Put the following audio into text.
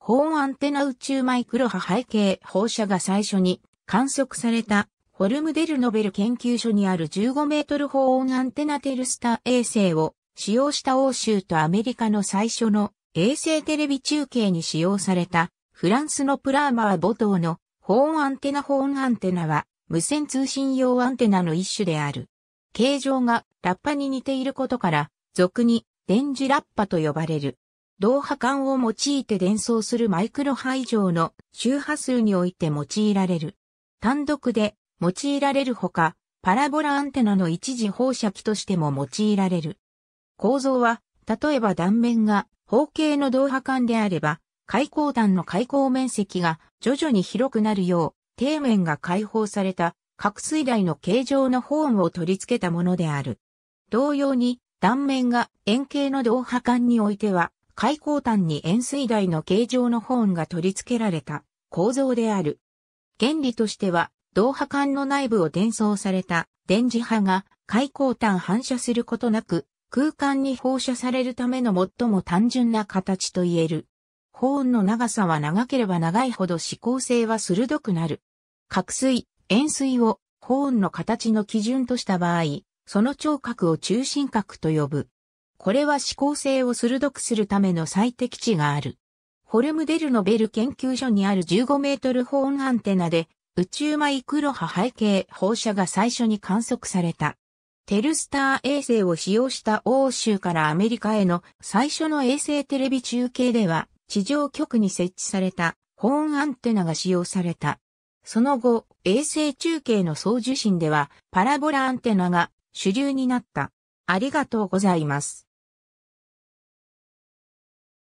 温アンテナ宇宙マイクロ波背景放射が最初に観測されたホルムデルノベル研究所にある15メートル放温アンテナテルスタ衛星を使用した欧州とアメリカの最初の衛星テレビ中継に使用されたフランスのプラーマー母島の保温アンテナ保温アンテナは無線通信用アンテナの一種である。形状がラッパに似ていることから俗に電磁ラッパと呼ばれる。同波管を用いて伝送するマイクロ波以上の周波数において用いられる。単独で用いられるほか、パラボラアンテナの一時放射器としても用いられる。構造は、例えば断面が方形の同波管であれば、開口段の開口面積が徐々に広くなるよう、底面が開放された核水台の形状のホームを取り付けたものである。同様に、断面が円形の同波管においては、開口端に円錐台の形状のホーンが取り付けられた構造である。原理としては、導波管の内部を伝送された電磁波が開口端反射することなく空間に放射されるための最も単純な形と言える。ホーンの長さは長ければ長いほど指向性は鋭くなる。角錐、円錐をホーンの形の基準とした場合、その聴覚を中心核と呼ぶ。これは思考性を鋭くするための最適値がある。ホルムデルノベル研究所にある15メートル保温アンテナで宇宙マイクロ波背景放射が最初に観測された。テルスター衛星を使用した欧州からアメリカへの最初の衛星テレビ中継では地上局に設置された保温アンテナが使用された。その後、衛星中継の送受信ではパラボラアンテナが主流になった。ありがとうございます。